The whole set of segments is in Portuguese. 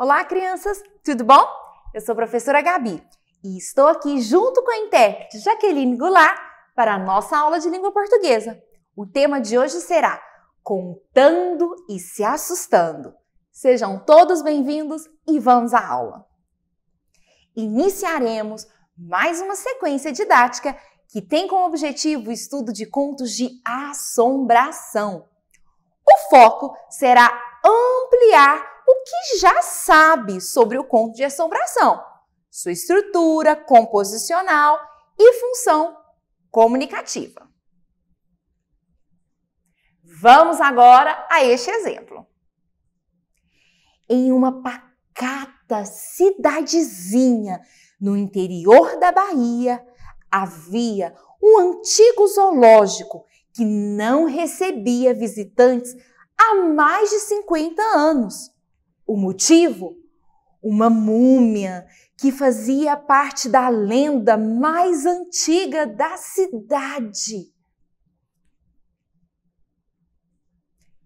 Olá, crianças! Tudo bom? Eu sou a professora Gabi e estou aqui junto com a intérprete Jaqueline Goulart para a nossa aula de língua portuguesa. O tema de hoje será Contando e se assustando. Sejam todos bem-vindos e vamos à aula. Iniciaremos mais uma sequência didática que tem como objetivo o estudo de contos de assombração. O foco será ampliar o que já sabe sobre o conto de assombração, sua estrutura composicional e função comunicativa. Vamos agora a este exemplo. Em uma pacata cidadezinha no interior da Bahia, havia um antigo zoológico que não recebia visitantes há mais de 50 anos. O motivo? Uma múmia que fazia parte da lenda mais antiga da cidade.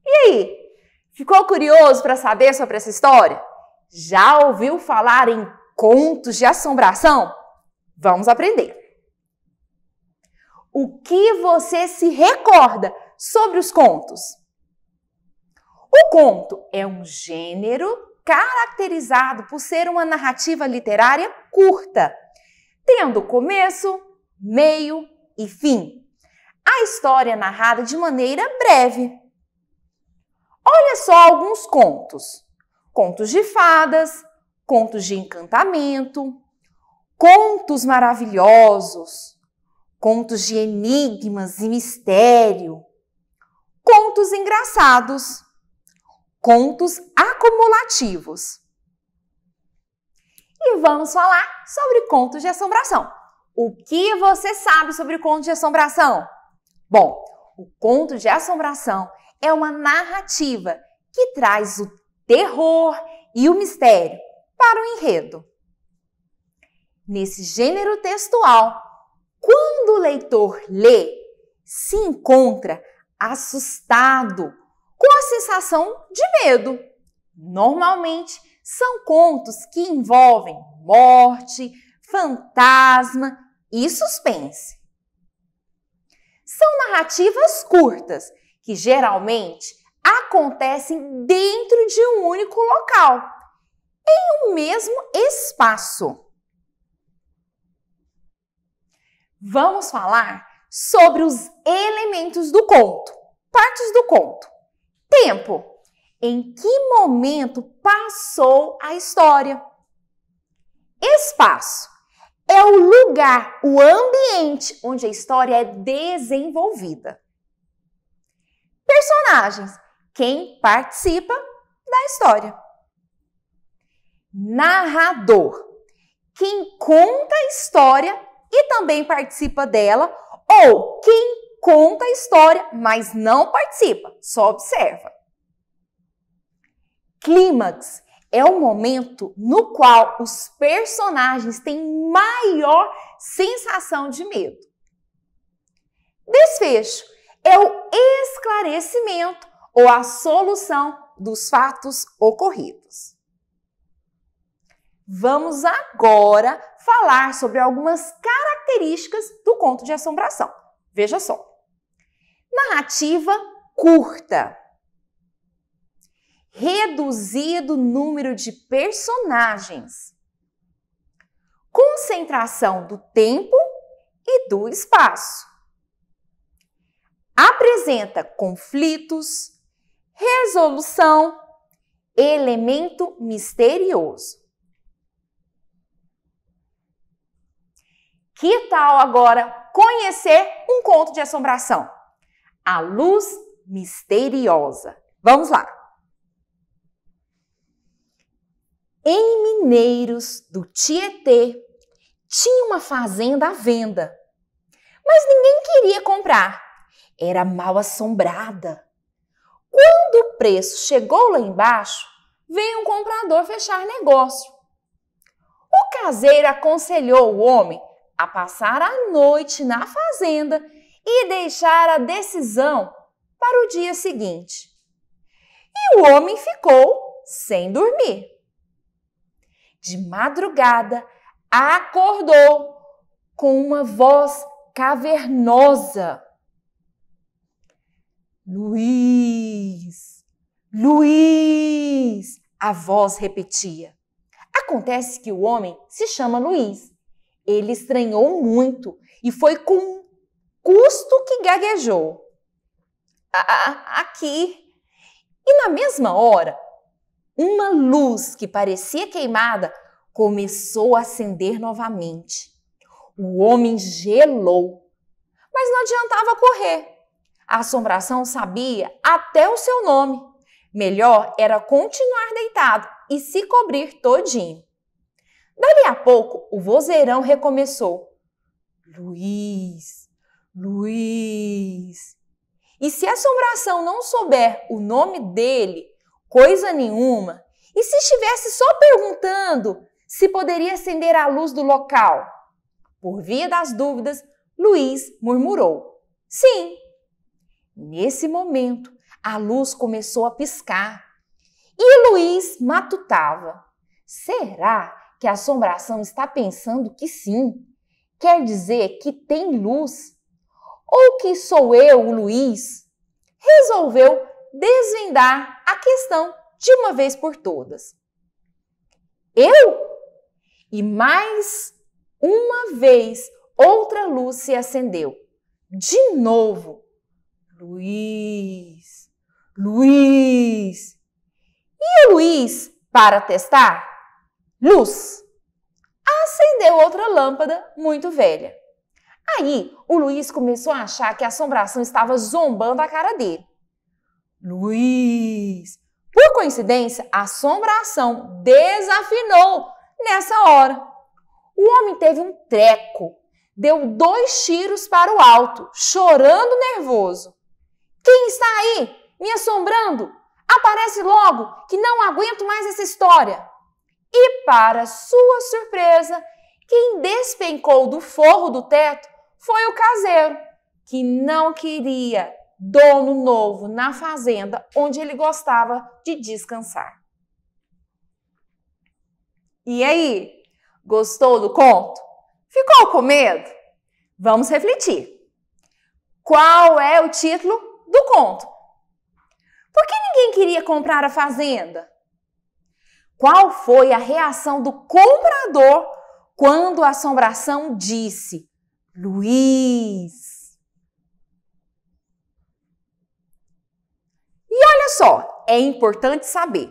E aí? Ficou curioso para saber sobre essa história? Já ouviu falar em contos de assombração? Vamos aprender. O que você se recorda sobre os contos? O conto é um gênero caracterizado por ser uma narrativa literária curta, tendo começo, meio e fim. A história é narrada de maneira breve. Olha só alguns contos: contos de fadas, contos de encantamento, contos maravilhosos, contos de enigmas e mistério, contos engraçados contos acumulativos. E vamos falar sobre contos de assombração. O que você sabe sobre contos de assombração? Bom, o conto de assombração é uma narrativa que traz o terror e o mistério para o enredo. Nesse gênero textual, quando o leitor lê, se encontra assustado com a sensação de medo. Normalmente são contos que envolvem morte, fantasma e suspense. São narrativas curtas que geralmente acontecem dentro de um único local, em um mesmo espaço. Vamos falar sobre os elementos do conto, partes do conto tempo? Em que momento passou a história? Espaço é o lugar, o ambiente onde a história é desenvolvida. Personagens, quem participa da história. Narrador, quem conta a história e também participa dela, ou quem conta a história, mas não participa, só observa. Clímax é o momento no qual os personagens têm maior sensação de medo. Desfecho é o esclarecimento ou a solução dos fatos ocorridos. Vamos agora falar sobre algumas características do conto de assombração. Veja só narrativa curta. Reduzido número de personagens. Concentração do tempo e do espaço. Apresenta conflitos, resolução, elemento misterioso. Que tal agora conhecer um conto de assombração? A luz misteriosa. Vamos lá. Em Mineiros do Tietê tinha uma fazenda à venda, mas ninguém queria comprar. Era mal assombrada. Quando o preço chegou lá embaixo, veio um comprador fechar negócio. O caseiro aconselhou o homem a passar a noite na fazenda e deixar a decisão para o dia seguinte. E o homem ficou sem dormir. De madrugada, acordou com uma voz cavernosa. Luiz, Luiz, a voz repetia. Acontece que o homem se chama Luiz. Ele estranhou muito e foi com custo que gaguejou. aqui. E na mesma hora, uma luz que parecia queimada começou a acender novamente. O homem gelou, mas não adiantava correr. A assombração sabia até o seu nome. Melhor era continuar deitado e se cobrir todinho. Dali a pouco, o vozeirão recomeçou. Luiz, Luiz. E se a assombração não souber o nome dele, coisa nenhuma, e se estivesse só perguntando se poderia acender a luz do local? Por via das dúvidas, Luiz murmurou: Sim. Nesse momento, a luz começou a piscar e Luiz matutava: Será que a assombração está pensando que sim? Quer dizer que tem luz? ou que sou eu, o Luiz, resolveu desvendar a questão de uma vez por todas. Eu? E mais uma vez outra luz se acendeu. De novo. Luiz, Luiz. E o Luiz, para testar, luz. Acendeu outra lâmpada muito velha. Aí, o Luiz começou a achar que a assombração estava zombando a cara dele. Luiz! Por coincidência, a assombração desafinou nessa hora. O homem teve um treco, deu dois tiros para o alto, chorando nervoso. Quem está aí me assombrando? Aparece logo, que não aguento mais essa história. E para sua surpresa, quem despencou do forro do teto foi o caseiro, que não queria dono novo na fazenda onde ele gostava de descansar. E aí, gostou do conto? Ficou com medo? Vamos refletir. Qual é o título do conto? Por que ninguém queria comprar a fazenda? Qual foi a reação do comprador quando a assombração disse: Luiz. E olha só, é importante saber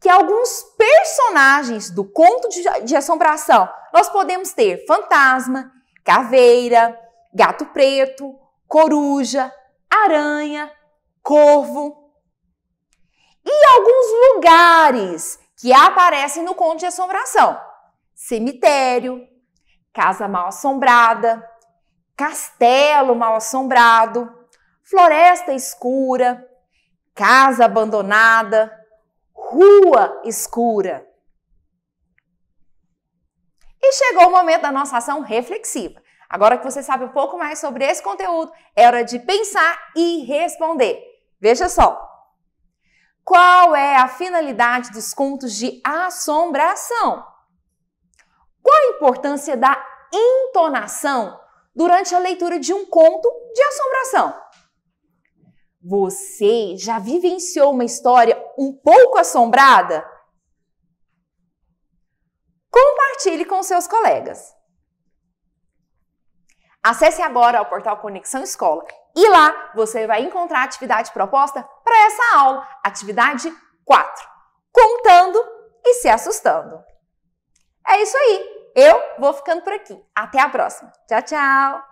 que alguns personagens do conto de, de assombração nós podemos ter fantasma, caveira, gato preto, coruja, aranha, corvo. E alguns lugares que aparecem no conto de assombração: cemitério, casa mal assombrada, castelo mal assombrado, floresta escura, casa abandonada, rua escura. E chegou o momento da nossa ação reflexiva. Agora que você sabe um pouco mais sobre esse conteúdo, é hora de pensar e responder. Veja só. Qual é a finalidade dos contos de assombração? Qual a importância da entonação durante a leitura de um conto de assombração. Você já vivenciou uma história um pouco assombrada? Compartilhe com seus colegas. Acesse agora o portal Conexão Escola e lá você vai encontrar a atividade proposta para essa aula, atividade 4, contando e se assustando. É isso aí! eu vou ficando por aqui. Até a próxima. Tchau, tchau!